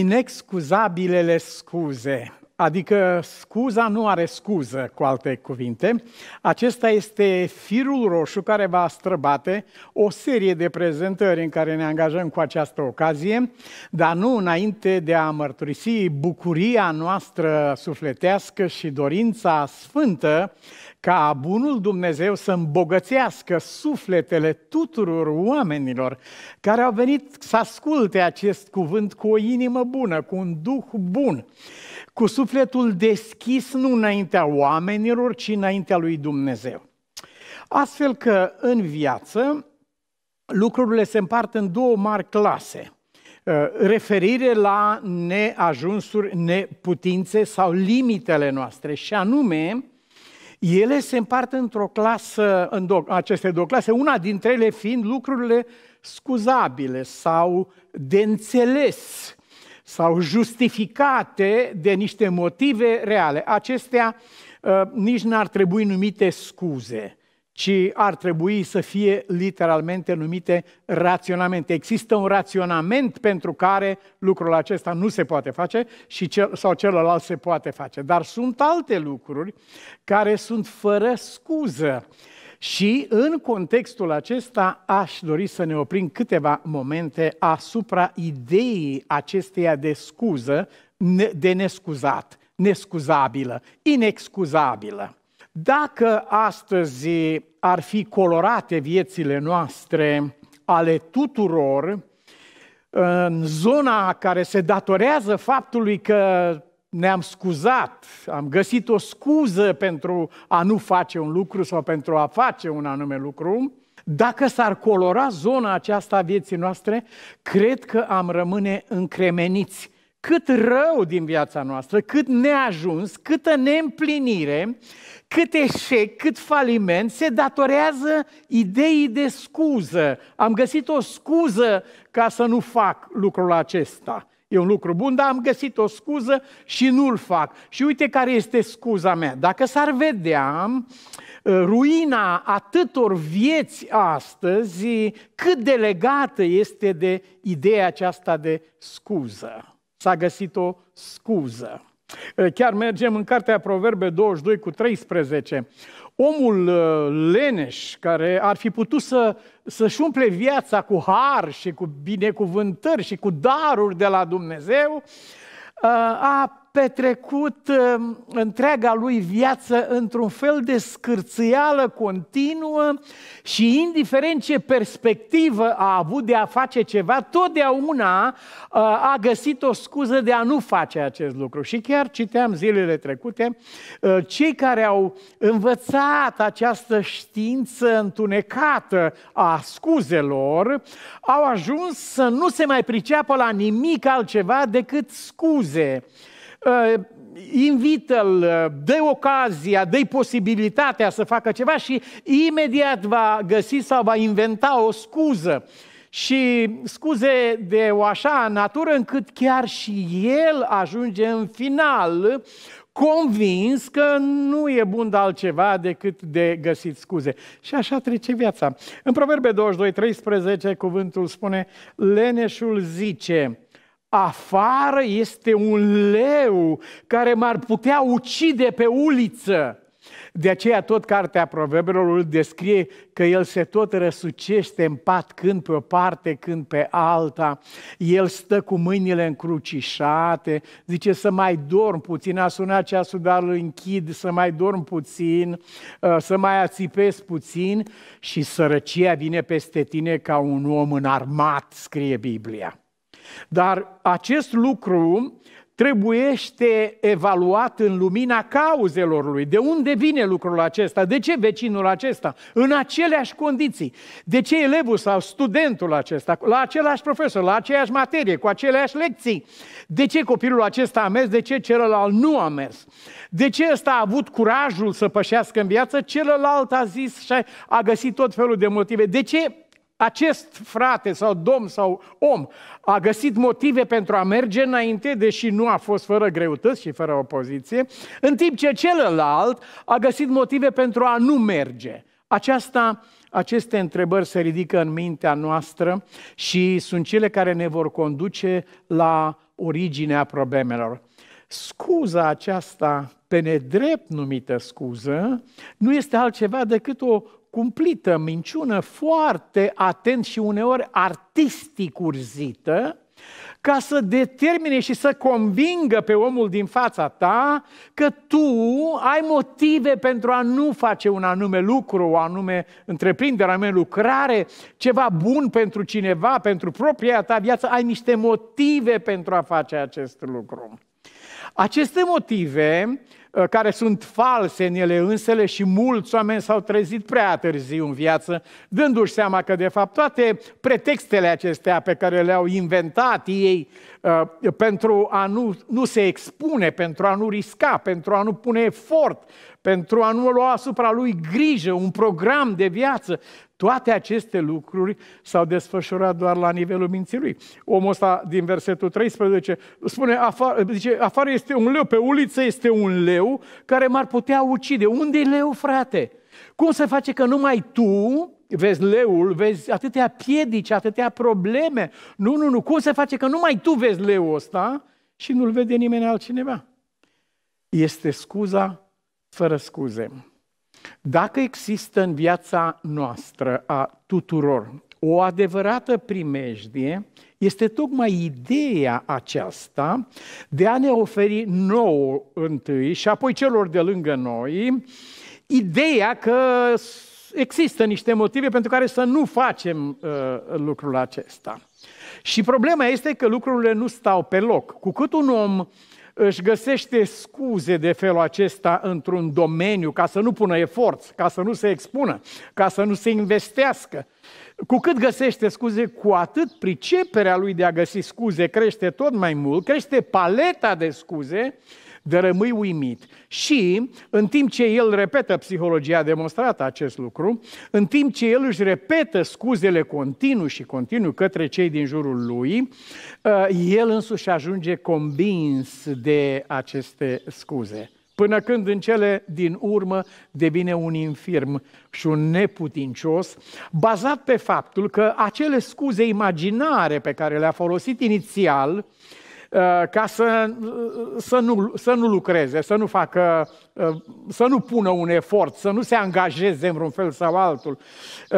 inexcuzabilele scuze. Adică scuza nu are scuză, cu alte cuvinte. Acesta este firul roșu care va străbate o serie de prezentări în care ne angajăm cu această ocazie, dar nu înainte de a mărturisi bucuria noastră sufletească și dorința sfântă ca bunul Dumnezeu să îmbogățească sufletele tuturor oamenilor care au venit să asculte acest cuvânt cu o inimă bună, cu un duh bun cu sufletul deschis nu înaintea oamenilor, ci înaintea lui Dumnezeu. Astfel că în viață lucrurile se împart în două mari clase. Uh, referire la neajunsuri, neputințe sau limitele noastre și anume ele se împart într-o clasă, în do- aceste două clase, una dintre ele fiind lucrurile scuzabile sau de înțeles sau justificate de niște motive reale. Acestea uh, nici n-ar trebui numite scuze, ci ar trebui să fie literalmente numite raționamente. Există un raționament pentru care lucrul acesta nu se poate face și cel, sau celălalt se poate face. Dar sunt alte lucruri care sunt fără scuză. Și în contextul acesta aș dori să ne oprim câteva momente asupra ideii acesteia de scuză, de nescuzat, nescuzabilă, inexcuzabilă. Dacă astăzi ar fi colorate viețile noastre ale tuturor, în zona care se datorează faptului că ne-am scuzat, am găsit o scuză pentru a nu face un lucru sau pentru a face un anume lucru, dacă s-ar colora zona aceasta a vieții noastre, cred că am rămâne încremeniți. Cât rău din viața noastră, cât neajuns, câtă neîmplinire, cât eșec, cât faliment se datorează ideii de scuză. Am găsit o scuză ca să nu fac lucrul acesta e un lucru bun, dar am găsit o scuză și nu-l fac. Și uite care este scuza mea. Dacă s-ar vedea uh, ruina atâtor vieți astăzi, cât de legată este de ideea aceasta de scuză. S-a găsit o scuză. Uh, chiar mergem în cartea Proverbe 22 cu 13 omul uh, leneș care ar fi putut să, să-și umple viața cu har și cu binecuvântări și cu daruri de la Dumnezeu, uh, a petrecut um, întreaga lui viață într-un fel de scârțâială continuă și indiferent ce perspectivă a avut de a face ceva, totdeauna uh, a găsit o scuză de a nu face acest lucru. Și chiar citeam zilele trecute, uh, cei care au învățat această știință întunecată a scuzelor, au ajuns să nu se mai priceapă la nimic altceva decât scuze. Eh, invită-l, eh, dă ocazia, dă posibilitatea să facă ceva și imediat va găsi sau va inventa o scuză. Și scuze de o așa natură încât chiar și el ajunge în final convins că nu e bun de altceva decât de găsit scuze. Și așa trece viața. În Proverbe 22, 13, cuvântul spune, leneșul zice, Afară este un leu care m-ar putea ucide pe uliță. De aceea tot cartea proverbelor îl descrie că el se tot răsucește în pat când pe o parte, când pe alta. El stă cu mâinile încrucișate, zice să mai dorm puțin, a sunat ceasul, dar îl închid, să mai dorm puțin, uh, să mai ațipesc puțin și sărăcia vine peste tine ca un om înarmat, scrie Biblia. Dar acest lucru trebuiește evaluat în lumina cauzelor lui. De unde vine lucrul acesta? De ce vecinul acesta? În aceleași condiții. De ce elevul sau studentul acesta? La același profesor, la aceeași materie, cu aceleași lecții. De ce copilul acesta a mers? De ce celălalt nu a mers? De ce ăsta a avut curajul să pășească în viață? Celălalt a zis și a găsit tot felul de motive. De ce acest frate sau domn sau om a găsit motive pentru a merge înainte, deși nu a fost fără greutăți și fără opoziție, în timp ce celălalt a găsit motive pentru a nu merge. Aceasta, aceste întrebări se ridică în mintea noastră și sunt cele care ne vor conduce la originea problemelor. Scuza aceasta, pe nedrept numită scuză, nu este altceva decât o cumplită minciună foarte atent și uneori artistic urzită, ca să determine și să convingă pe omul din fața ta că tu ai motive pentru a nu face un anume lucru, o anume întreprindere, o anume lucrare, ceva bun pentru cineva, pentru propria ta viață, ai niște motive pentru a face acest lucru. Aceste motive Uh, care sunt false în ele însele și mulți oameni s-au trezit prea târziu în viață, dându-și seama că de fapt toate pretextele acestea pe care le-au inventat ei uh, pentru a nu, nu se expune, pentru a nu risca, pentru a nu pune efort, pentru a nu lua asupra lui grijă, un program de viață. Toate aceste lucruri s-au desfășurat doar la nivelul minții lui. Omul ăsta din versetul 13 spune, afară, zice, afară este un leu, pe uliță este un leu care m-ar putea ucide. Unde e leu, frate? Cum se face că numai tu vezi leul, vezi atâtea piedici, atâtea probleme? Nu, nu, nu. Cum se face că numai tu vezi leul ăsta și nu-l vede nimeni altcineva? Este scuza fără scuze. Dacă există în viața noastră a tuturor o adevărată primejdie, este tocmai ideea aceasta de a ne oferi nouă întâi și apoi celor de lângă noi, ideea că există niște motive pentru care să nu facem uh, lucrul acesta. Și problema este că lucrurile nu stau pe loc. Cu cât un om uh, își găsește scuze de felul acesta într-un domeniu ca să nu pună efort, ca să nu se expună, ca să nu se investească. Cu cât găsește scuze, cu atât priceperea lui de a găsi scuze crește tot mai mult, crește paleta de scuze de rămâi uimit. Și, în timp ce el repetă, psihologia a demonstrat acest lucru, în timp ce el își repetă scuzele continuu și continuu către cei din jurul lui, uh, el însuși ajunge convins de aceste scuze. Până când în cele din urmă devine un infirm și un neputincios, bazat pe faptul că acele scuze imaginare pe care le-a folosit inițial, uh, Uh, ca să, uh, să, nu, să nu lucreze, să nu facă, uh, să nu pună un efort, să nu se angajeze într-un fel sau altul,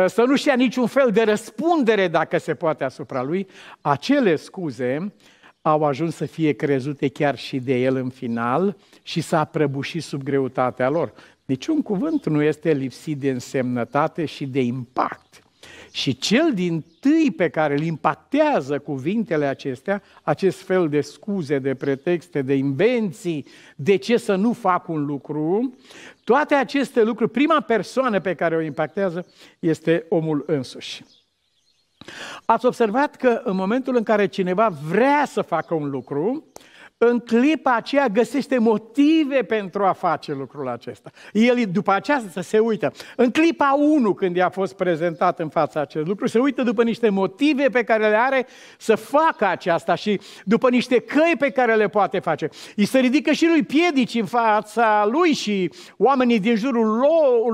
să nu-și ia niciun fel de răspundere, dacă se poate, asupra lui, acele scuze au ajuns să fie crezute chiar și de el în final și s-a prăbușit sub greutatea lor. Niciun deci cuvânt nu este lipsit de însemnătate și de impact. Și cel din tâi pe care îl impactează cuvintele acestea, acest fel de scuze, de pretexte, de invenții, de ce să nu fac un lucru, toate aceste lucruri, prima persoană pe care o impactează este omul însuși. Ați observat că în momentul în care cineva vrea să facă un lucru, în clipa aceea găsește motive pentru a face lucrul acesta. El după aceasta se uită. În clipa 1, când i-a fost prezentat în fața acest lucru, se uită după niște motive pe care le are să facă aceasta și după niște căi pe care le poate face. Îi se ridică și lui piedici în fața lui și oamenii din jurul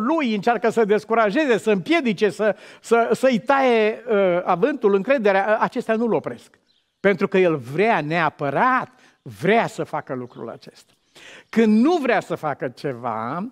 lui încearcă să descurajeze, să împiedice, să, să, să-i taie uh, avântul, încrederea. Acestea nu-l opresc. Pentru că el vrea neapărat vrea să facă lucrul acesta. Când nu vrea să facă ceva,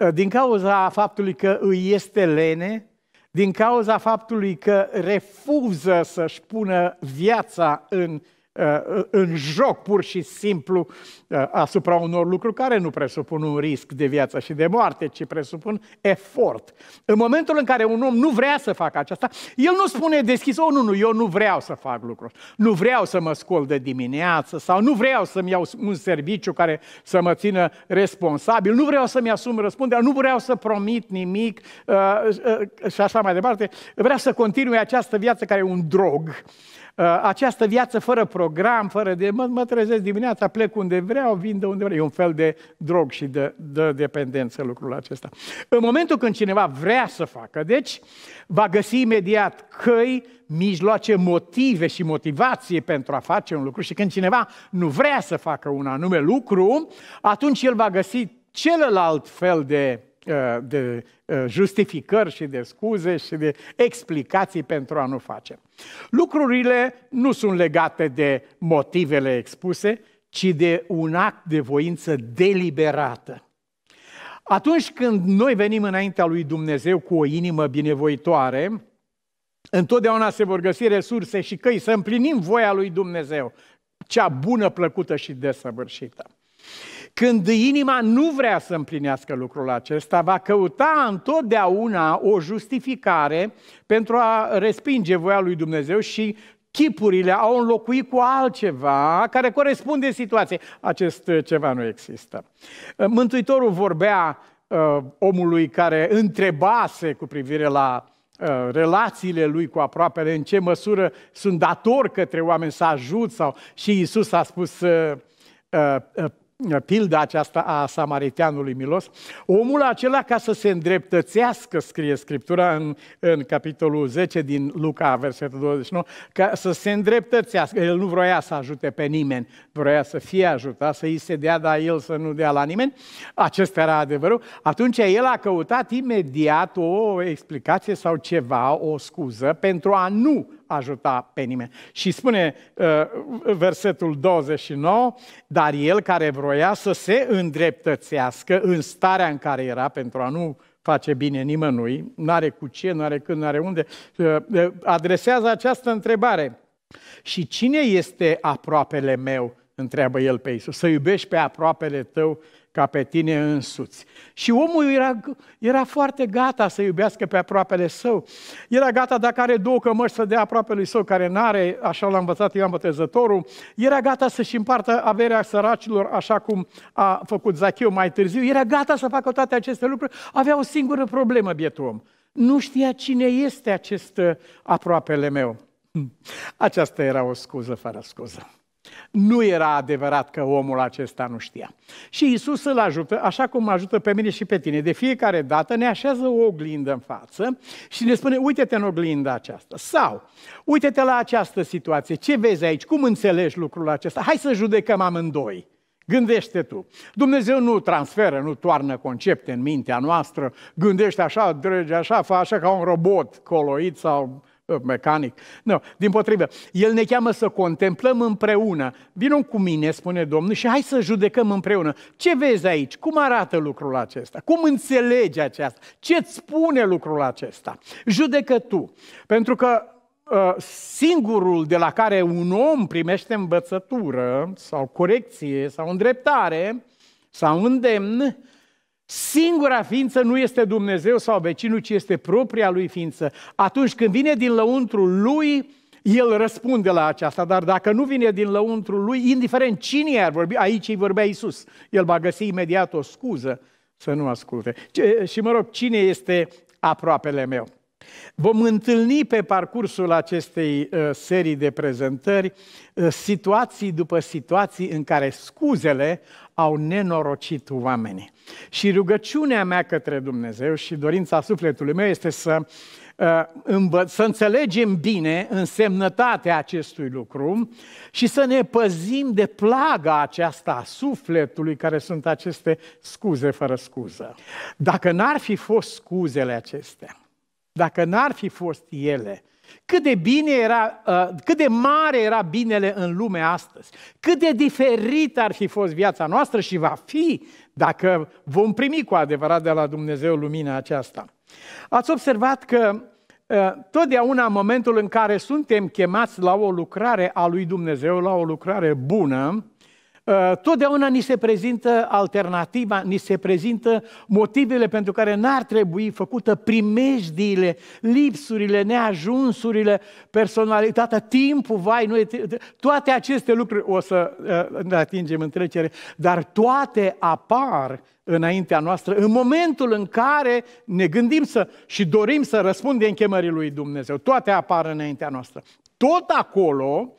ă, din cauza faptului că îi este lene, din cauza faptului că refuză să-și pună viața în Uh, în joc pur și simplu uh, asupra unor lucruri care nu presupun un risc de viață și de moarte, ci presupun efort. În momentul în care un om nu vrea să facă aceasta, el nu spune deschis, oh nu, nu, eu nu vreau să fac lucruri, nu vreau să mă scol de dimineață sau nu vreau să-mi iau un serviciu care să mă țină responsabil, nu vreau să-mi asum răspunderea, nu vreau să promit nimic uh, și așa mai departe. Vreau să continui această viață care e un drog, această viață fără program, fără de... Mă, mă trezesc dimineața, plec unde vreau, vin de unde vreau. E un fel de drog și de, de dependență lucrul acesta. În momentul când cineva vrea să facă, deci, va găsi imediat căi, mijloace, motive și motivație pentru a face un lucru și când cineva nu vrea să facă un anume lucru, atunci el va găsi celălalt fel de Eh, de eh, justificări și de scuze și de explicații pentru a nu face. Lucrurile nu sunt legate de motivele expuse, ci de un act de voință deliberată. Atunci când noi venim înaintea lui Dumnezeu cu o inimă binevoitoare, întotdeauna se vor găsi resurse și căi să împlinim voia lui Dumnezeu, cea bună, plăcută și desăvârșită. Când inima nu vrea să împlinească lucrul acesta, va căuta întotdeauna o justificare pentru a respinge voia lui Dumnezeu și chipurile au înlocuit cu altceva care corespunde situației. Acest uh, ceva nu există. Uh, Mântuitorul vorbea uh, omului care întrebase cu privire la uh, relațiile lui cu aproapele, în ce măsură sunt dator către oameni să ajut sau și Isus a spus pilda aceasta a samariteanului milos, omul acela ca să se îndreptățească, scrie Scriptura în, în capitolul 10 din Luca, versetul 29, ca să se îndreptățească. El nu vroia să ajute pe nimeni, vroia să fie ajutat, să îi se dea, dar el să nu dea la nimeni. Acesta era adevărul. Atunci el a căutat imediat o explicație sau ceva, o scuză pentru a nu ajuta pe nimeni. Și spune uh, versetul 29, dar el care vroia să se îndreptățească în starea în care era pentru a nu face bine nimănui, nu are cu ce, nu are când, nu are unde, uh, uh, adresează această întrebare. Și cine este aproapele meu? Întreabă el pe Iisus. Să iubești pe aproapele tău ca pe tine însuți. Și omul era, era foarte gata să iubească pe aproapele său. Era gata dacă are două cămăși să dea lui său care n-are, așa l-a învățat Ioan Bătezătorul, Era gata să-și împartă averea săracilor așa cum a făcut Zacheu mai târziu. Era gata să facă toate aceste lucruri. Avea o singură problemă, bietul om. Nu știa cine este acest aproapele meu. Aceasta era o scuză fără scuză. Nu era adevărat că omul acesta nu știa. Și Isus îl ajută, așa cum mă ajută pe mine și pe tine. De fiecare dată ne așează o oglindă în față și ne spune, uite-te în oglinda aceasta. Sau, uite-te la această situație, ce vezi aici, cum înțelegi lucrul acesta? Hai să judecăm amândoi. Gândește tu. Dumnezeu nu transferă, nu toarnă concepte în mintea noastră, gândește așa, drege așa, fă așa ca un robot coloit sau Uh, mecanic. Nu, no, din potrivă. El ne cheamă să contemplăm împreună. Vino cu mine, spune Domnul, și hai să judecăm împreună. Ce vezi aici? Cum arată lucrul acesta? Cum înțelegi aceasta? Ce-ți spune lucrul acesta? Judecă tu. Pentru că uh, singurul de la care un om primește învățătură sau corecție sau îndreptare sau îndemn Singura ființă nu este Dumnezeu sau vecinul, ci este propria lui ființă. Atunci când vine din lăuntru lui, el răspunde la aceasta, dar dacă nu vine din lăuntru lui, indiferent cine ar vorbi, aici îi vorbea Iisus, el va găsi imediat o scuză să nu asculte. Și mă rog, cine este aproapele meu? Vom întâlni pe parcursul acestei uh, serii de prezentări uh, situații după situații în care scuzele au nenorocit oamenii. Și rugăciunea mea către Dumnezeu și dorința sufletului meu este să, uh, să înțelegem bine însemnătatea acestui lucru și să ne păzim de plaga aceasta a sufletului, care sunt aceste scuze fără scuză. Dacă n-ar fi fost scuzele acestea, dacă n-ar fi fost ele, cât de, bine era, uh, cât de mare era binele în lume astăzi, cât de diferit ar fi fost viața noastră și va fi dacă vom primi cu adevărat de la Dumnezeu lumina aceasta. Ați observat că uh, totdeauna în momentul în care suntem chemați la o lucrare a lui Dumnezeu, la o lucrare bună, Uh, totdeauna ni se prezintă alternativa, ni se prezintă motivele pentru care n-ar trebui făcută primejdiile, lipsurile, neajunsurile, personalitatea, timpul, vai, noi, toate aceste lucruri o să uh, ne atingem în trecere, dar toate apar înaintea noastră în momentul în care ne gândim să și dorim să răspundem chemării lui Dumnezeu. Toate apar înaintea noastră. Tot acolo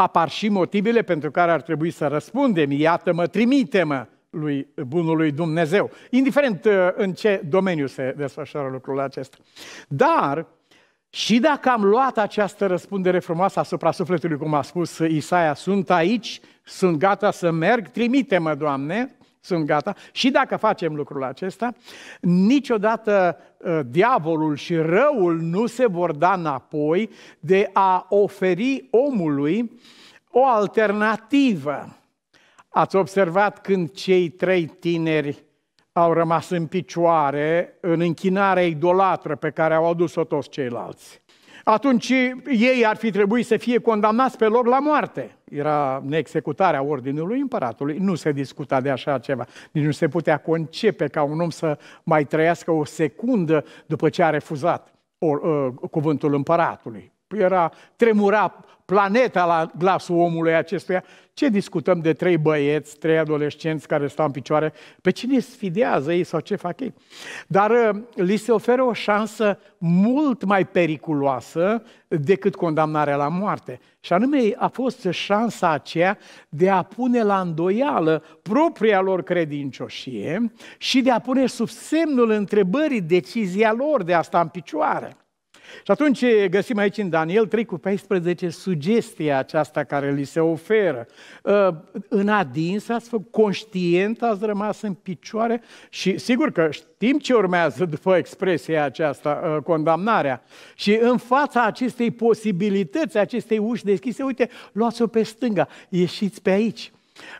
apar și motivele pentru care ar trebui să răspundem. Iată-mă, trimite-mă lui bunului Dumnezeu, indiferent uh, în ce domeniu se desfășoară lucrul acesta. Dar, și dacă am luat această răspundere frumoasă asupra sufletului, cum a spus Isaia, sunt aici, sunt gata să merg, trimite-mă, Doamne, sunt gata. Și dacă facem lucrul acesta, niciodată ă, diavolul și răul nu se vor da înapoi de a oferi omului o alternativă. Ați observat când cei trei tineri au rămas în picioare în închinarea idolatră pe care au adus-o toți ceilalți atunci ei ar fi trebuit să fie condamnați pe loc la moarte. Era neexecutarea ordinului împăratului. Nu se discuta de așa ceva. Nici nu se putea concepe ca un om să mai trăiască o secundă după ce a refuzat or, uh, cuvântul împăratului. Era, tremura planeta la glasul omului acestuia, ce discutăm de trei băieți, trei adolescenți care stau în picioare, pe cine sfidează ei sau ce fac ei. Dar uh, li se oferă o șansă mult mai periculoasă decât condamnarea la moarte. Și anume a fost șansa aceea de a pune la îndoială propria lor credincioșie și de a pune sub semnul întrebării decizia lor de a sta în picioare. Și atunci găsim aici în Daniel 3 cu 14 sugestia aceasta care li se oferă. Ă, în adins ați făcut, conștient ați rămas în picioare și sigur că știm ce urmează după expresia aceasta, ă, condamnarea. Și în fața acestei posibilități, acestei uși deschise, uite, luați-o pe stânga, ieșiți pe aici.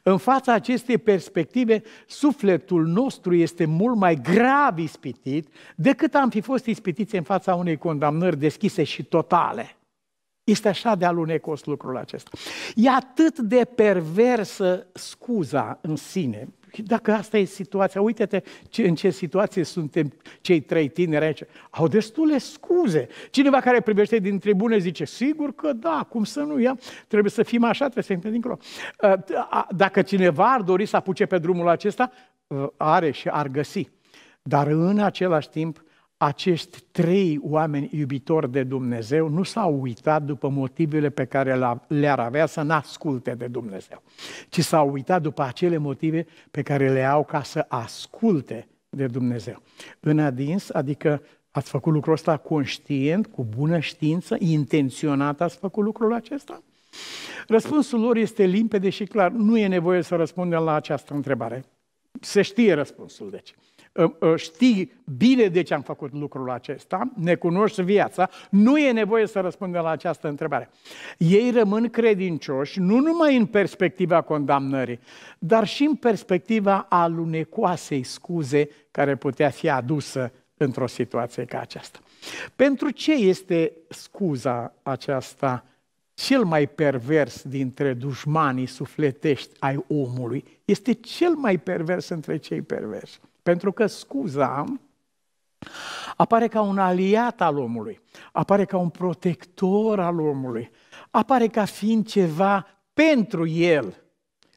În fața acestei perspective, sufletul nostru este mult mai grav ispitit decât am fi fost ispitiți în fața unei condamnări deschise și totale. Este așa de alunecos lucrul acesta. E atât de perversă scuza în sine, dacă asta e situația, uite-te ce, în ce situație suntem cei trei tineri aici. Au destule scuze. Cineva care privește din tribune zice, sigur că da, cum să nu ia, trebuie să fim așa, trebuie să intrăm dincolo. Uh, dacă cineva ar dori să apuce pe drumul acesta, uh, are și ar găsi. Dar în același timp acești trei oameni iubitori de Dumnezeu nu s-au uitat după motivele pe care le-ar avea să n-asculte de Dumnezeu, ci s-au uitat după acele motive pe care le au ca să asculte de Dumnezeu. În adins, adică ați făcut lucrul ăsta conștient, cu bună știință, intenționat ați făcut lucrul acesta? Răspunsul lor este limpede și clar. Nu e nevoie să răspundem la această întrebare. Se știe răspunsul, deci. Ă, ă, știi bine de ce am făcut lucrul acesta, ne cunoști viața, nu e nevoie să răspundem la această întrebare. Ei rămân credincioși nu numai în perspectiva condamnării, dar și în perspectiva alunecoasei scuze care putea fi adusă într-o situație ca aceasta. Pentru ce este scuza aceasta cel mai pervers dintre dușmanii sufletești ai omului? Este cel mai pervers între cei perversi. Pentru că scuza apare ca un aliat al omului, apare ca un protector al omului, apare ca fiind ceva pentru el.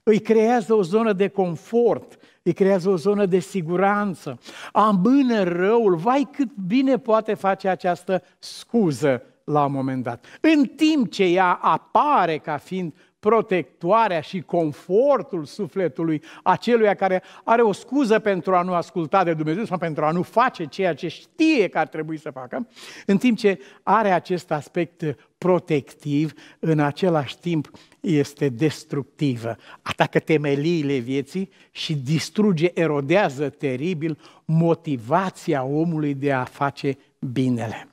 Îi creează o zonă de confort, îi creează o zonă de siguranță, ambână răul, vai cât bine poate face această scuză la un moment dat. În timp ce ea apare ca fiind protectoarea și confortul sufletului aceluia care are o scuză pentru a nu asculta de Dumnezeu sau pentru a nu face ceea ce știe că ar trebui să facă, în timp ce are acest aspect protectiv, în același timp este destructivă. Atacă temeliile vieții și distruge, erodează teribil motivația omului de a face binele.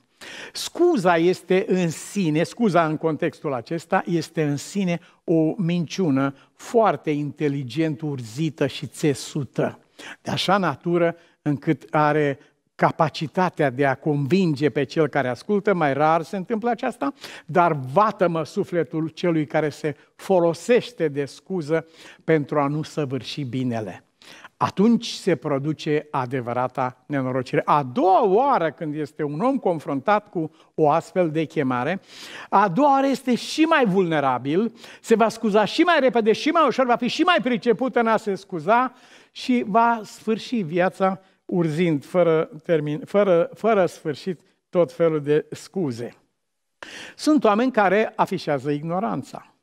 Scuza este în sine, scuza în contextul acesta, este în sine o minciună foarte inteligent urzită și țesută, de așa natură încât are capacitatea de a convinge pe cel care ascultă, mai rar se întâmplă aceasta, dar vatămă sufletul celui care se folosește de scuză pentru a nu săvârși binele. Atunci se produce adevărata nenorocire. A doua oară când este un om confruntat cu o astfel de chemare, a doua oară este și mai vulnerabil, se va scuza și mai repede și mai ușor, va fi și mai priceput în a se scuza și va sfârși viața urzind fără, termin, fără, fără sfârșit tot felul de scuze. Sunt oameni care afișează ignoranța.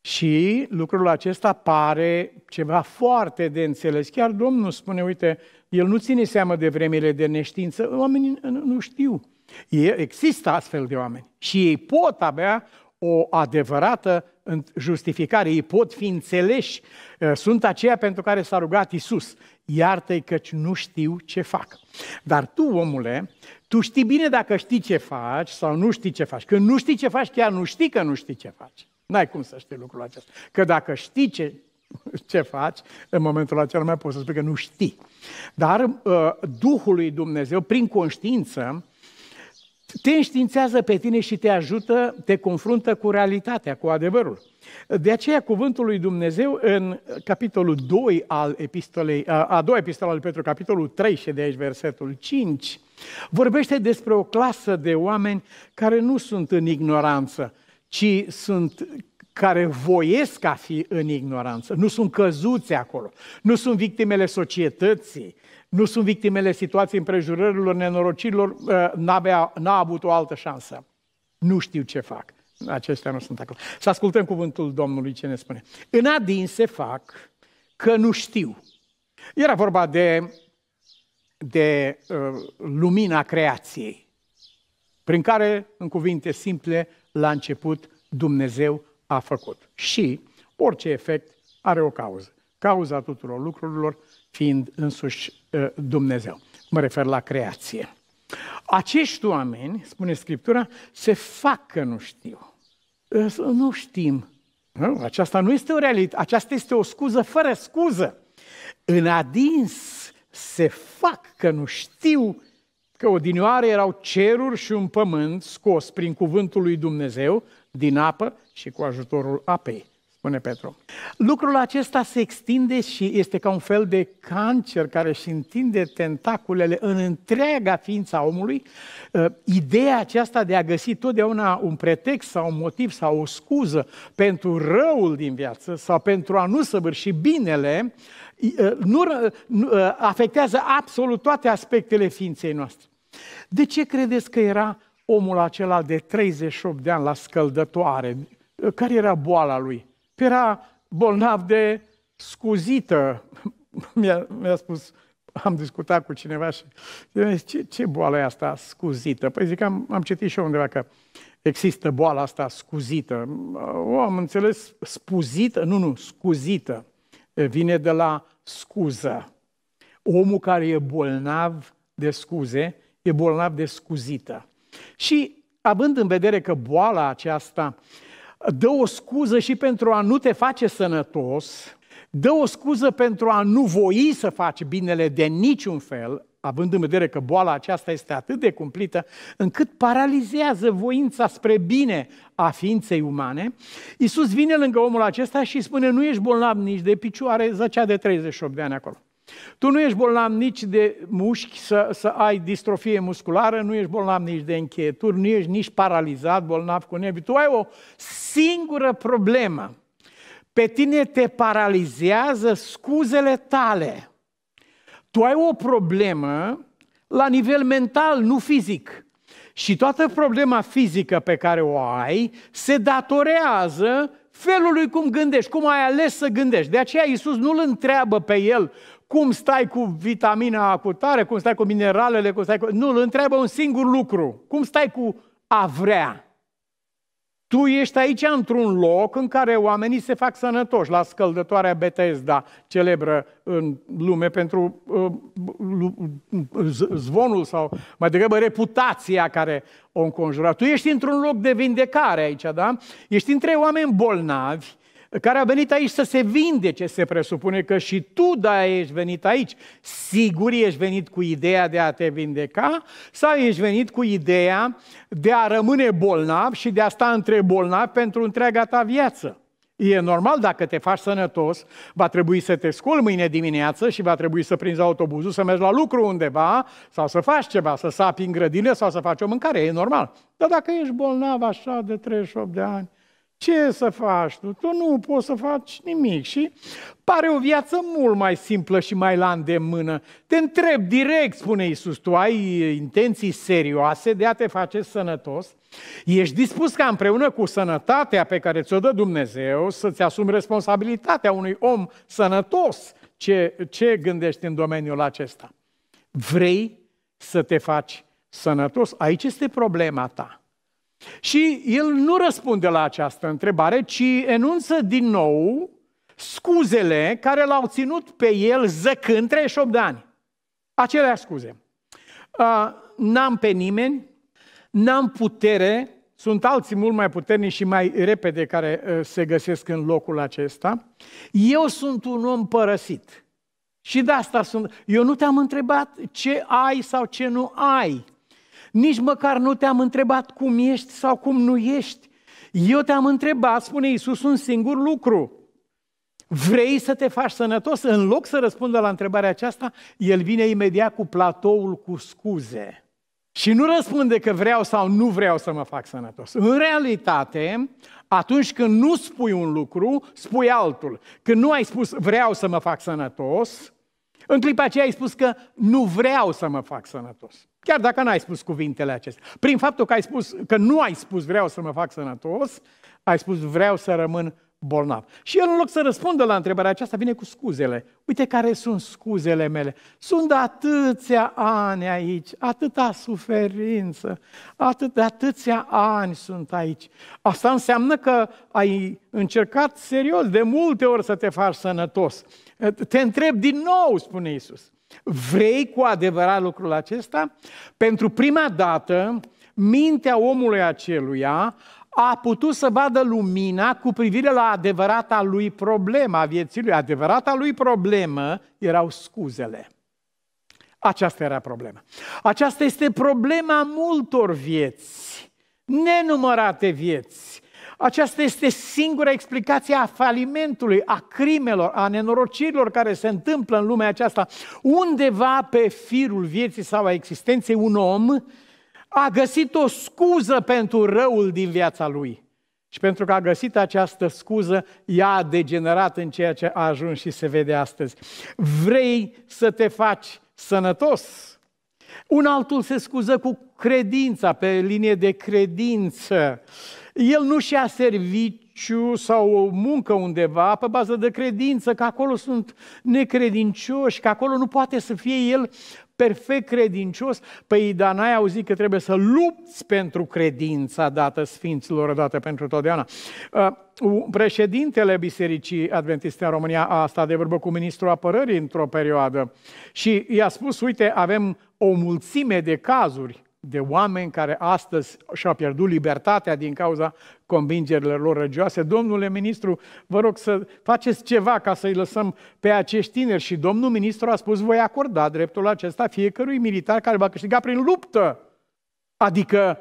Și lucrul acesta pare ceva foarte de înțeles. Chiar Domnul spune, uite, el nu ține seamă de vremile de neștiință, oamenii nu știu. Există astfel de oameni și ei pot avea o adevărată justificare, ei pot fi înțeleși, sunt aceia pentru care s-a rugat Isus. Iartă-i căci nu știu ce fac. Dar tu, omule, tu știi bine dacă știi ce faci sau nu știi ce faci. Când nu știi ce faci, chiar nu știi că nu știi ce faci. N-ai cum să știi lucrul acesta. Că dacă știi ce, ce faci, în momentul acela mai poți să spui că nu știi. Dar uh, Duhul lui Dumnezeu, prin conștiință, te înștiințează pe tine și te ajută, te confruntă cu realitatea, cu adevărul. De aceea cuvântul lui Dumnezeu în capitolul 2 al epistolei, uh, a doua epistolă al Petru, capitolul 3 și de aici versetul 5, vorbește despre o clasă de oameni care nu sunt în ignoranță, ci sunt care voiesc a fi în ignoranță. Nu sunt căzuți acolo, nu sunt victimele societății, nu sunt victimele situației împrejurărilor, nenorocirilor, ă, n-a, n-a avut o altă șansă. Nu știu ce fac. Acestea nu sunt acolo. Să ascultăm cuvântul Domnului ce ne spune. În se fac că nu știu. Era vorba de, de uh, lumina creației, prin care, în cuvinte simple, la început Dumnezeu a făcut. Și orice efect are o cauză. Cauza tuturor lucrurilor fiind însuși uh, Dumnezeu. Mă refer la creație. Acești oameni, spune Scriptura, se fac că nu știu. Nu știm. Nu, aceasta nu este o realitate, aceasta este o scuză fără scuză. În adins se fac că nu știu că odinioare erau ceruri și un pământ scos prin cuvântul lui Dumnezeu din apă și cu ajutorul apei, spune Petru. Lucrul acesta se extinde și este ca un fel de cancer care își întinde tentaculele în întreaga ființa omului. Ă, ideea aceasta de a găsi totdeauna un pretext sau un motiv sau o scuză pentru răul din viață sau pentru a nu săvârși binele, ă, nu, nu, ă, afectează absolut toate aspectele ființei noastre. De ce credeți că era omul acela de 38 de ani la scăldătoare? Care era boala lui? Era bolnav de scuzită. Mi-a, mi-a spus, am discutat cu cineva și ce, ce boală e asta scuzită? Păi zic, am, am citit și eu undeva că există boala asta scuzită. O, am înțeles, spuzită? Nu, nu, scuzită. Vine de la scuză. Omul care e bolnav de scuze e bolnav de scuzită. Și având în vedere că boala aceasta dă o scuză și pentru a nu te face sănătos, dă o scuză pentru a nu voi să faci binele de niciun fel, având în vedere că boala aceasta este atât de cumplită, încât paralizează voința spre bine a ființei umane, Iisus vine lângă omul acesta și spune, nu ești bolnav nici de picioare, zăcea de 38 de ani acolo. Tu nu ești bolnav nici de mușchi, să, să ai distrofie musculară, nu ești bolnav nici de încheieturi, nu ești nici paralizat, bolnav cu nervi. Tu ai o singură problemă. Pe tine te paralizează scuzele tale. Tu ai o problemă la nivel mental, nu fizic. Și toată problema fizică pe care o ai se datorează felului cum gândești, cum ai ales să gândești. De aceea Iisus nu-l întreabă pe el cum stai cu vitamina acutare, cum stai cu mineralele, cum stai cu... Nu, îl întreabă un singur lucru. Cum stai cu a vrea? Tu ești aici într-un loc în care oamenii se fac sănătoși, la scăldătoarea Bethesda, celebră în lume pentru uh, zvonul sau mai degrabă reputația care o înconjura. Tu ești într-un loc de vindecare aici, da? Ești între oameni bolnavi care a venit aici să se vindece, se presupune că și tu da ești venit aici. Sigur ești venit cu ideea de a te vindeca sau ești venit cu ideea de a rămâne bolnav și de a sta între bolnav pentru întreaga ta viață. E normal dacă te faci sănătos, va trebui să te scoli mâine dimineață și va trebui să prinzi autobuzul, să mergi la lucru undeva sau să faci ceva, să sapi în grădină sau să faci o mâncare, e normal. Dar dacă ești bolnav așa de 38 de ani, ce să faci tu? Tu nu poți să faci nimic. Și pare o viață mult mai simplă și mai la îndemână. Te întreb direct, spune Iisus, tu ai intenții serioase de a te face sănătos? Ești dispus ca împreună cu sănătatea pe care ți-o dă Dumnezeu să-ți asumi responsabilitatea unui om sănătos? Ce, ce gândești în domeniul acesta? Vrei să te faci sănătos? Aici este problema ta. Și el nu răspunde la această întrebare, ci enunță din nou scuzele care l-au ținut pe el zăcând 38 de ani. Acelea scuze. N-am pe nimeni, n-am putere, sunt alții mult mai puternici și mai repede care ă, se găsesc în locul acesta. Eu sunt un om părăsit. Și de asta sunt. Eu nu te-am întrebat ce ai sau ce nu ai. Nici măcar nu te-am întrebat cum ești sau cum nu ești. Eu te-am întrebat, spune Iisus, un singur lucru. Vrei să te faci sănătos? În loc să răspundă la întrebarea aceasta, el vine imediat cu platoul cu scuze. Și nu răspunde că vreau sau nu vreau să mă fac sănătos. În realitate, atunci când nu spui un lucru, spui altul. Când nu ai spus vreau să mă fac sănătos, în clipa aceea ai spus că nu vreau să mă fac sănătos. Chiar dacă n-ai spus cuvintele acestea. Prin faptul că ai spus că nu ai spus vreau să mă fac sănătos, ai spus vreau să rămân bolnav. Și el, în loc să răspundă la întrebarea aceasta, vine cu scuzele. Uite care sunt scuzele mele. Sunt de atâția ani aici, atâta suferință, atât, de atâția ani sunt aici. Asta înseamnă că ai încercat serios de multe ori să te faci sănătos. Te întreb din nou, spune Isus. Vrei cu adevărat lucrul acesta? Pentru prima dată, mintea omului aceluia a putut să vadă lumina cu privire la adevărata lui problemă a vieții lui. Adevărata lui problemă erau scuzele. Aceasta era problema. Aceasta este problema multor vieți, nenumărate vieți. Aceasta este singura explicație a falimentului, a crimelor, a nenorocirilor care se întâmplă în lumea aceasta. Undeva pe firul vieții sau a existenței un om a găsit o scuză pentru răul din viața lui. Și pentru că a găsit această scuză, ea a degenerat în ceea ce a ajuns și se vede astăzi. Vrei să te faci sănătos? Un altul se scuză cu credința, pe linie de credință. El nu-și a serviciu sau o muncă undeva pe bază de credință, că acolo sunt necredincioși, că acolo nu poate să fie el perfect credincios, păi dar n-ai auzit că trebuie să lupți pentru credința dată Sfinților dată pentru totdeauna. Uh, președintele Bisericii Adventiste în România a stat de vorbă cu ministrul apărării într-o perioadă și i-a spus, uite, avem o mulțime de cazuri de oameni care astăzi și-au pierdut libertatea din cauza convingerilor lor răgioase. Domnule ministru, vă rog să faceți ceva ca să-i lăsăm pe acești tineri. Și domnul ministru a spus, voi acorda dreptul acesta fiecărui militar care va câștiga prin luptă. Adică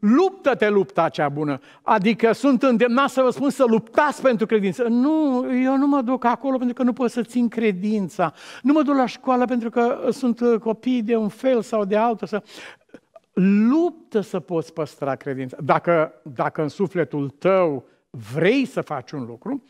Luptă-te lupta cea bună. Adică sunt îndemnat să vă spun să luptați pentru credință. Nu, eu nu mă duc acolo pentru că nu pot să țin credința. Nu mă duc la școală pentru că sunt uh, copii de un fel sau de altul. Să... Luptă să poți păstra credința. Dacă, dacă în sufletul tău vrei să faci un lucru,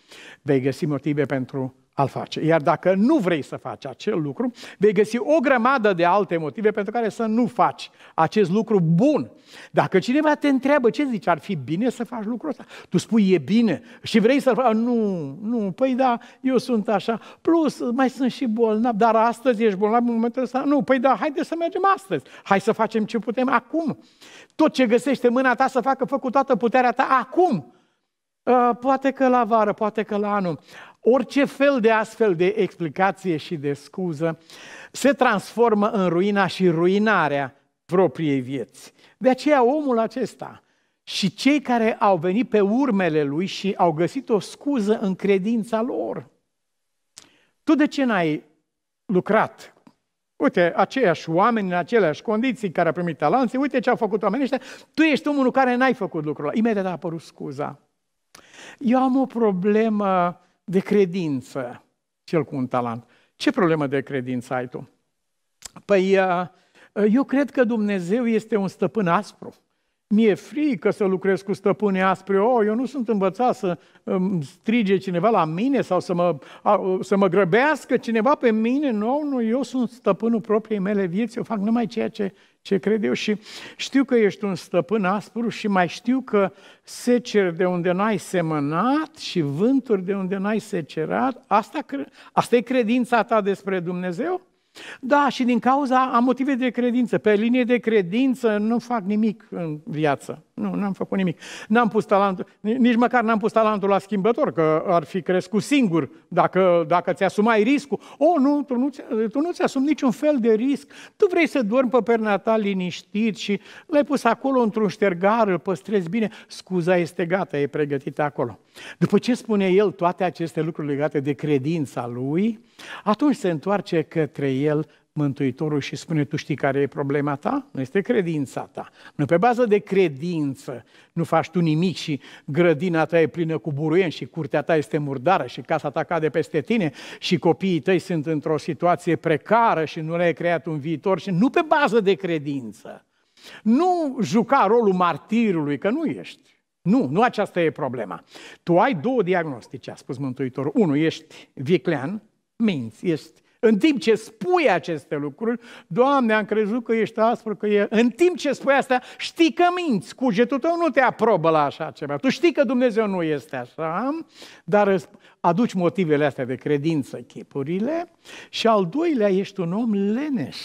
vei găsi motive pentru al face. Iar dacă nu vrei să faci acel lucru, vei găsi o grămadă de alte motive pentru care să nu faci acest lucru bun. Dacă cineva te întreabă ce zici, ar fi bine să faci lucrul ăsta, tu spui e bine și vrei să-l faci. Nu, nu, păi da, eu sunt așa. Plus, mai sunt și bolnav, dar astăzi ești bolnav în momentul ăsta? Nu, păi da, haide să mergem astăzi. Hai să facem ce putem acum. Tot ce găsește mâna ta să facă, fă cu toată puterea ta acum. Uh, poate că la vară, poate că la anul. Orice fel de astfel de explicație și de scuză se transformă în ruina și ruinarea propriei vieți. De aceea omul acesta și cei care au venit pe urmele lui și au găsit o scuză în credința lor. Tu de ce n-ai lucrat? Uite, aceiași oameni în aceleași condiții care au primit talanții, uite ce au făcut oamenii ăștia, tu ești omul care n-ai făcut lucrul ăla. Imediat a apărut scuza. Eu am o problemă uh, de credință, cel cu un talent. Ce problemă de credință ai tu? Păi, uh, uh, eu cred că Dumnezeu este un stăpân aspru. Mi-e frică să lucrez cu stăpâni aspre. Oh, eu nu sunt învățat să um, strige cineva la mine sau să mă, să mă grăbească cineva pe mine. Nu, no, nu, eu sunt stăpânul propriei mele vieți, eu fac numai ceea ce ce cred eu și știu că ești un stăpân aspru și mai știu că seceri de unde n-ai semănat și vânturi de unde n-ai secerat, asta, asta e credința ta despre Dumnezeu? Da, și din cauza a motive de credință. Pe linie de credință nu fac nimic în viață. Nu, n-am făcut nimic. N-am pus talentul, nici măcar n-am pus talentul la schimbător, că ar fi crescut singur dacă, dacă ți-asumai riscul. O, oh, nu, tu nu, tu nu ți-asumi niciun fel de risc. Tu vrei să dormi pe perna ta liniștit și l-ai pus acolo într-un ștergar, îl păstrezi bine. Scuza este gata, e pregătită acolo. După ce spune el toate aceste lucruri legate de credința lui, atunci se întoarce către el el Mântuitorul și spune, tu știi care e problema ta? Nu este credința ta. Nu pe bază de credință nu faci tu nimic și grădina ta e plină cu buruien și curtea ta este murdară și casa ta cade peste tine și copiii tăi sunt într-o situație precară și nu le-ai creat un viitor și nu pe bază de credință. Nu juca rolul martirului, că nu ești. Nu, nu aceasta e problema. Tu ai două diagnostice, a spus Mântuitorul. Unu ești viclean, minți, ești în timp ce spui aceste lucruri, Doamne, am crezut că ești aspru, că e... În timp ce spui asta, știi că minți, cugetul tău nu te aprobă la așa ceva. Tu știi că Dumnezeu nu este așa, dar aduci motivele astea de credință, chipurile. Și al doilea, ești un om leneș.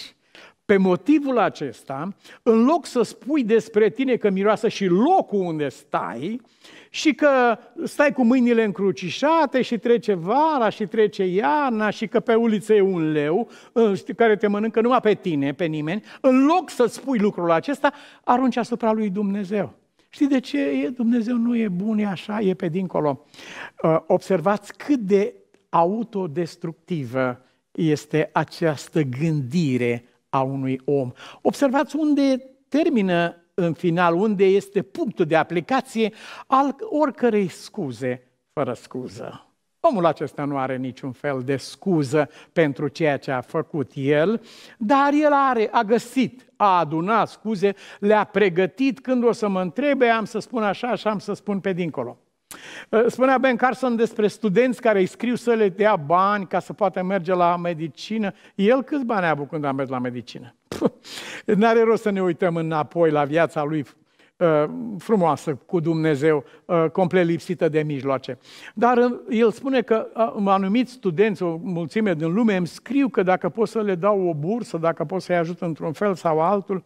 Pe motivul acesta, în loc să spui despre tine că miroasă și locul unde stai, și că stai cu mâinile încrucișate și trece vara și trece iarna și că pe uliță e un leu ă, care te mănâncă numai pe tine, pe nimeni, în loc să spui lucrul acesta, arunci asupra lui Dumnezeu. Știi de ce Dumnezeu nu e bun, e așa, e pe dincolo. Ă, observați cât de autodestructivă este această gândire a unui om. Observați unde termină în final unde este punctul de aplicație al oricărei scuze fără scuză. Omul acesta nu are niciun fel de scuză pentru ceea ce a făcut el, dar el are, a găsit, a adunat scuze, le-a pregătit când o să mă întrebe, am să spun așa și am să spun pe dincolo. Ă, spunea Ben Carson despre studenți care îi scriu să le dea bani ca să poată merge la medicină. El câți bani a avut când a mers la medicină? N-are rost să ne uităm înapoi la viața lui ă, frumoasă cu Dumnezeu, ă, complet lipsită de mijloace. Dar el spune că anumiți studenți, o mulțime din lume, îmi scriu că dacă pot să le dau o bursă, dacă pot să-i ajut într-un fel sau altul, uh,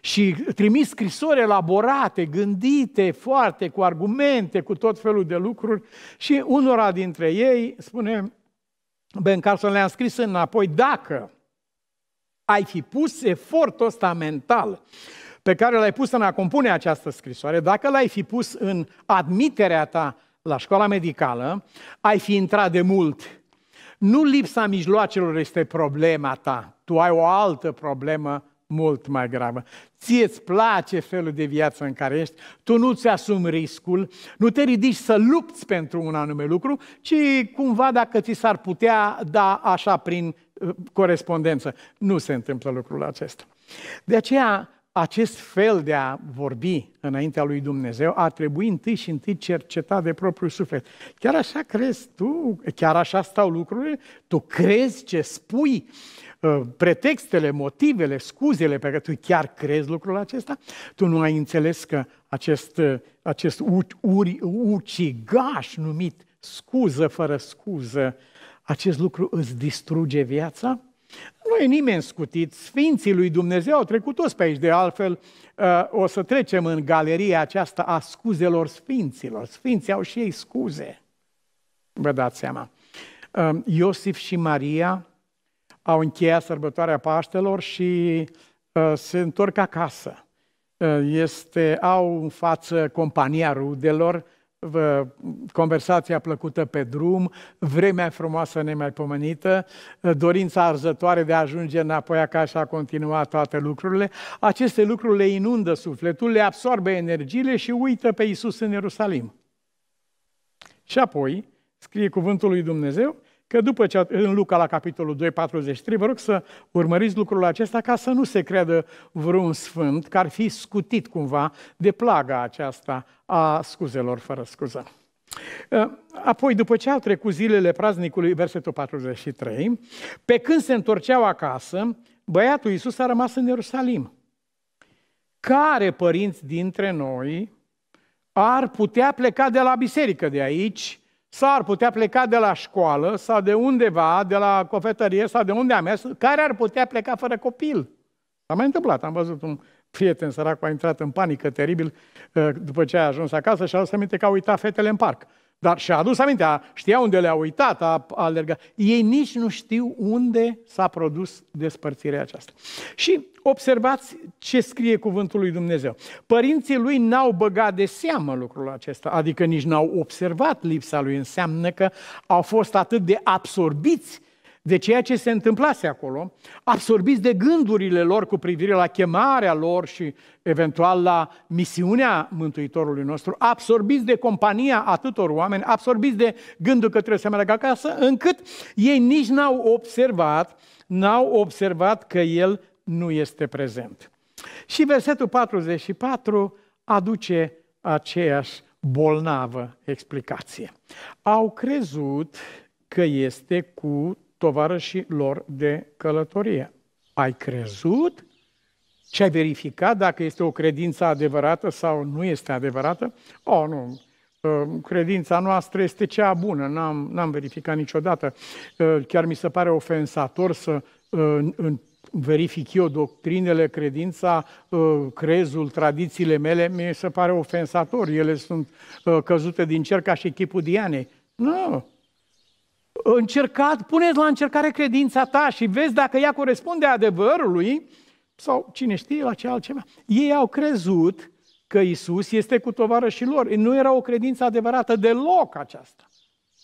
și trimis scrisori elaborate, gândite foarte, cu argumente, cu tot felul de lucruri și unora dintre ei spune Ben Carson le-a scris înapoi, dacă ai fi pus efortul ăsta mental pe care l-ai pus în a compune această scrisoare, dacă l-ai fi pus în admiterea ta la școala medicală, ai fi intrat de mult. Nu lipsa mijloacelor este problema ta. Tu ai o altă problemă mult mai gravă. Ție îți place felul de viață în care ești, tu nu-ți asumi riscul, nu te ridici să lupți pentru un anume lucru, ci cumva dacă ți s-ar putea da așa prin uh, corespondență. Nu se întâmplă lucrul acesta. De aceea, acest fel de a vorbi înaintea lui Dumnezeu ar trebui întâi și întâi cercetat de propriul suflet. Chiar așa crezi tu? Chiar așa stau lucrurile? Tu crezi ce spui? Uh, Ă, pretextele, motivele, scuzele pe care tu chiar crezi lucrul acesta, tu nu ai înțeles că acest, ă, acest u, u- ucigaș numit scuză fără scuză, acest lucru îți distruge viața? Nu e nimeni scutit. Sfinții lui Dumnezeu au trecut toți pe aici. De altfel, ă, o să trecem în galeria aceasta a scuzelor sfinților. Sfinții au și ei scuze. Vă dați seama. Iosif și Maria au încheiat sărbătoarea Paștelor și uh, se întorc acasă. Uh, este, au în față compania rudelor, uh, conversația plăcută pe drum, vremea frumoasă nemaipomenită, uh, dorința arzătoare de a ajunge înapoi acasă, a continua toate lucrurile. Aceste lucruri le inundă sufletul, le absorbe energiile și uită pe Isus în Ierusalim. Și apoi, scrie cuvântul lui Dumnezeu, Că după ce în Luca la capitolul 2, 43, vă rog să urmăriți lucrul acesta ca să nu se creadă vreun sfânt că ar fi scutit cumva de plaga aceasta a scuzelor fără scuză. Ă, apoi, după ce au trecut zilele praznicului, versetul 43, pe când se întorceau acasă, băiatul Iisus a rămas în Ierusalim. Care părinți dintre noi ar putea pleca de la biserică de aici s-ar putea pleca de la școală sau de undeva, de la cofetărie sau de unde am mers, care ar putea pleca fără copil. S-a mai întâmplat, am văzut un prieten sărac a intrat în panică teribil uh, după ce a ajuns acasă și a să aminte că a uitat fetele în parc. Dar și-a adus aminte, a, știa unde le-a uitat, a, a alergat. Ei nici nu știu unde s-a produs despărțirea aceasta. Și observați ce scrie cuvântul lui Dumnezeu. Părinții lui n-au băgat de seamă lucrul acesta, adică nici n-au observat lipsa lui. Înseamnă că au fost atât de absorbiți de ceea ce se întâmplase acolo, absorbiți de gândurile lor cu privire la chemarea lor și eventual la misiunea Mântuitorului nostru, absorbiți de compania atâtor oameni, absorbiți de gândul că trebuie să meargă acasă, încât ei nici n-au observat, n-au observat că el nu este prezent. Și versetul 44 aduce aceeași bolnavă explicație. Au crezut că este cu tovarășii lor de călătorie. Ai crezut? Ce ai verificat dacă este o credință adevărată sau nu este adevărată? Oh, nu, ă, credința noastră este cea bună, n-am, n-am verificat niciodată. Ă, chiar mi se pare ofensator să ă, verific eu doctrinele, credința, crezul, tradițiile mele, mi se pare ofensator. Ele sunt căzute din cer ca și chipul Dianei. Nu, încercat, puneți la încercare credința ta și vezi dacă ea corespunde adevărului sau cine știe la ce altceva. Ei au crezut că Isus este cu tovarășii lor. Nu era o credință adevărată deloc aceasta.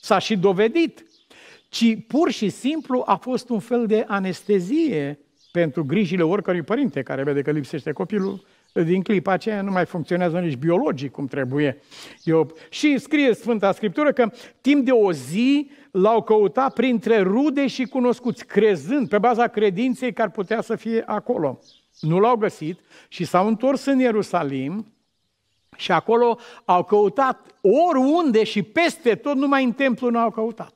S-a și dovedit. Ci pur și simplu a fost un fel de anestezie pentru grijile oricărui părinte care vede că lipsește copilul din clipa aceea nu mai funcționează nici biologic cum trebuie. Eu, și scrie Sfânta Scriptură că timp de o zi l-au căutat printre rude și cunoscuți, crezând pe baza credinței că ar putea să fie acolo. Nu l-au găsit și s-au întors în Ierusalim și acolo au căutat oriunde și peste tot, numai în templu nu au căutat.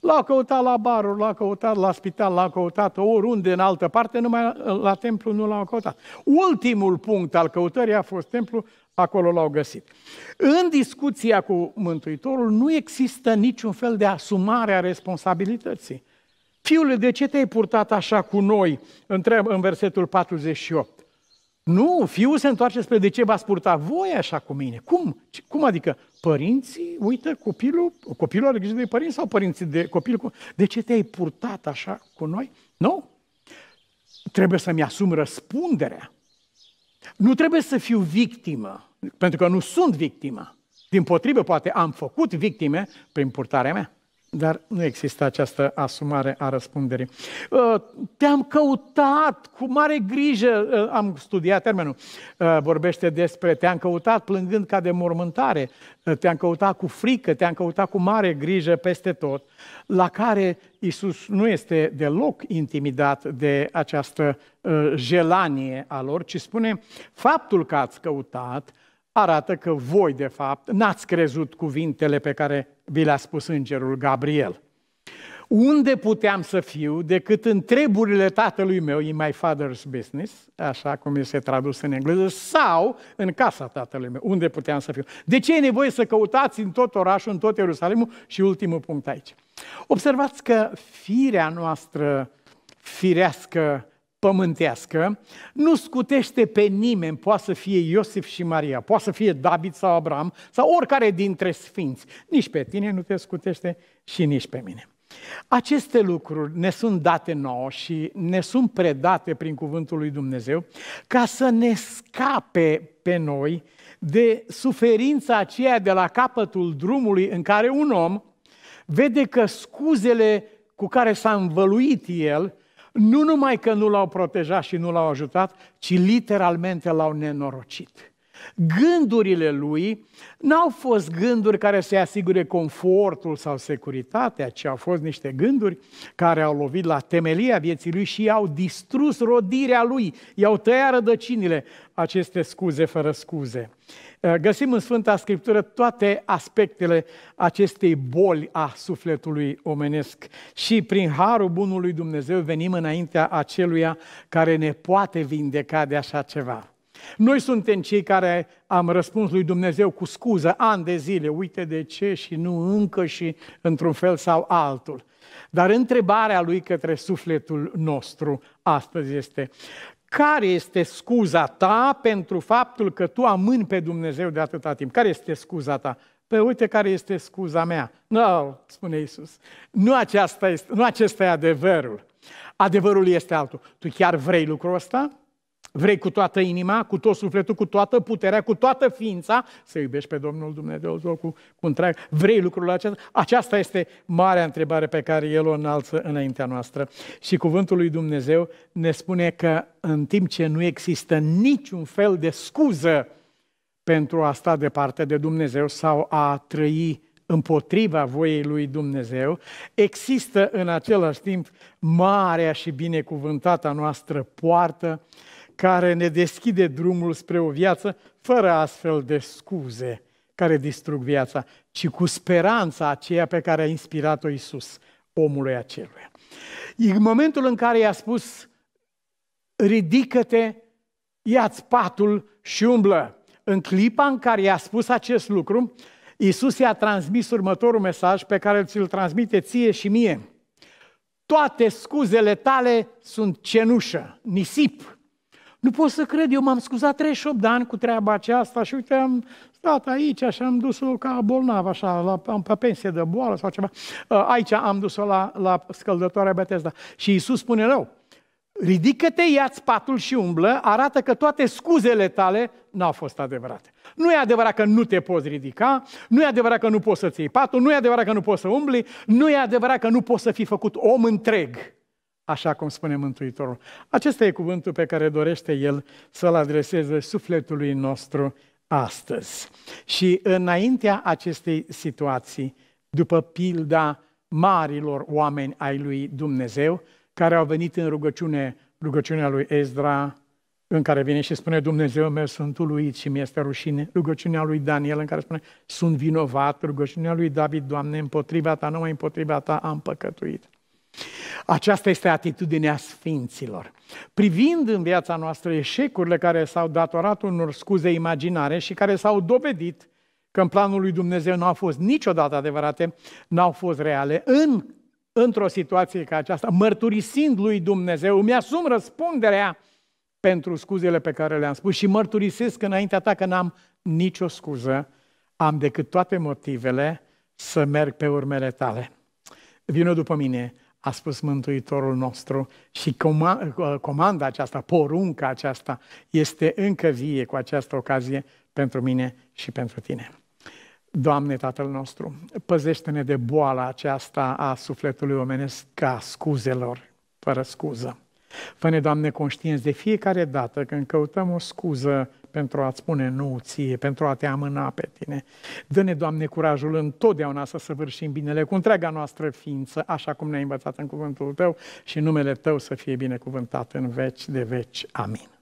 L-au căutat la baruri, l-au căutat la spital, l-au căutat oriunde în altă parte, numai la templu nu l-au căutat. Ultimul punct al căutării a fost templu acolo l-au găsit. În discuția cu Mântuitorul nu există niciun fel de asumare a responsabilității. Fiule, de ce te-ai purtat așa cu noi? Întreb în versetul 48. Nu, fiul se întoarce spre de ce v-ați purtat voi așa cu mine. Cum? Cum adică? Părinții uită copilul, copilul are grijă de părinți sau părinții de copil? Cu... De ce te-ai purtat așa cu noi? Nu. Trebuie să-mi asum răspunderea. Nu trebuie să fiu victimă, pentru că nu sunt victimă. Din potrivă, poate am făcut victime prin purtarea mea. Dar nu există această asumare a răspunderii. Uh, te-am căutat cu mare grijă, uh, am studiat termenul, uh, vorbește despre te-am căutat plângând ca de mormântare, te-am căutat cu frică, te-am căutat cu mare grijă peste tot, la care Isus nu este deloc intimidat de această gelanie a lor, ci spune faptul că ați căutat arată că voi, de fapt, n-ați crezut cuvintele pe care vi le-a spus îngerul Gabriel. Unde puteam să fiu decât în treburile tatălui meu, in my father's business, așa cum este tradus în engleză, sau în casa tatălui meu, unde puteam să fiu. De ce e nevoie să căutați în tot orașul, în tot Ierusalimul? Și ultimul punct aici. Observați că firea noastră firească pământească, nu scutește pe nimeni, poate să fie Iosif și Maria, poate să fie David sau Abraham sau oricare dintre sfinți. Nici pe tine nu te scutește și nici pe mine. Aceste lucruri ne sunt date nouă și ne sunt predate prin cuvântul lui Dumnezeu ca să ne scape pe noi de suferința aceea de la capătul drumului în care un om vede că scuzele cu care s-a învăluit el nu numai că nu l-au protejat și nu l-au ajutat, ci literalmente l-au nenorocit. Gândurile lui n-au fost gânduri care să-i asigure confortul sau securitatea, ci au fost niște gânduri care au lovit la temelia vieții lui și i-au distrus rodirea lui, i-au tăiat rădăcinile, aceste scuze fără scuze. Eh, găsim în Sfânta Scriptură toate aspectele acestei boli a sufletului omenesc și prin harul bunului Dumnezeu venim înaintea aceluia care ne poate vindeca de așa ceva. Noi suntem cei care am răspuns lui Dumnezeu cu scuză, ani de zile, uite de ce și nu încă și într-un fel sau altul. Dar întrebarea lui către sufletul nostru astăzi este, care este scuza ta pentru faptul că tu amâni pe Dumnezeu de atâta timp? Care este scuza ta? Păi uite care este scuza mea. Nu, no, spune Iisus, nu, aceasta este, nu acesta e adevărul. Adevărul este altul. Tu chiar vrei lucrul ăsta? Vrei cu toată inima, cu tot sufletul, cu toată puterea, cu toată ființa să iubești pe Domnul Dumnezeu cu, cu întreg. Vrei lucrul acesta? Aceasta este marea întrebare pe care El o înalță înaintea noastră. Și cuvântul lui Dumnezeu ne spune că în timp ce nu există niciun fel de scuză pentru a sta departe de Dumnezeu sau a trăi împotriva voiei lui Dumnezeu, există în același timp marea și binecuvântata noastră poartă care ne deschide drumul spre o viață fără astfel de scuze care distrug viața, ci cu speranța aceea pe care a inspirat-o Iisus omului acelui. În momentul în care i-a spus, ridică-te, ia-ți patul și umblă. În clipa în care i-a spus acest lucru, Iisus i-a transmis următorul mesaj pe care ți-l transmite ție și mie. Toate scuzele tale sunt cenușă, nisip. Nu pot să cred, eu m-am scuzat 38 de ani cu treaba aceasta și uite, am stat aici și am dus-o ca bolnav, așa, la, pe pensie de boală sau ceva. Uh, aici am dus-o la, la scăldătoarea Bethesda. Și Iisus spune rău, ridică-te, ia-ți patul și umblă, arată că toate scuzele tale n-au fost adevărate. Nu e adevărat că nu te poți ridica, nu e adevărat că nu poți să-ți iei patul, nu e adevărat că nu poți să umbli, nu e adevărat că nu poți să fii făcut om întreg așa cum spune Mântuitorul. Acesta e cuvântul pe care dorește El să-l adreseze sufletului nostru astăzi. Și înaintea acestei situații, după pilda marilor oameni ai lui Dumnezeu, care au venit în rugăciune, rugăciunea lui Ezra, în care vine și spune Dumnezeu meu, sunt uluit și mi-este rușine, rugăciunea lui Daniel în care spune sunt vinovat, rugăciunea lui David, Doamne, împotriva ta, numai împotriva ta am păcătuit. Aceasta este atitudinea sfinților. Privind în viața noastră eșecurile care s-au datorat unor scuze imaginare și care s-au dovedit că în planul lui Dumnezeu nu au fost niciodată adevărate, n-au fost reale, în, într-o situație ca aceasta, mărturisind lui Dumnezeu, îmi asum răspunderea pentru scuzele pe care le-am spus și mărturisesc înaintea ta că n-am nicio scuză, am decât toate motivele să merg pe urmele tale. Vino după mine a spus Mântuitorul nostru și uh, comanda aceasta, porunca aceasta este încă vie cu această ocazie pentru mine și pentru tine. Doamne Tatăl nostru, păzește-ne de boala aceasta a sufletului omenesc ca scuzelor, fără scuză. Fă-ne, Doamne, conștienți de fiecare dată când căutăm o scuză pentru a-ți spune nu ție, pentru a te amâna pe tine. Dă-ne, Doamne, curajul întotdeauna să săvârșim binele cu întreaga noastră ființă, așa cum ne-ai învățat în cuvântul Tău și numele Tău să fie binecuvântat în veci de veci. Amin.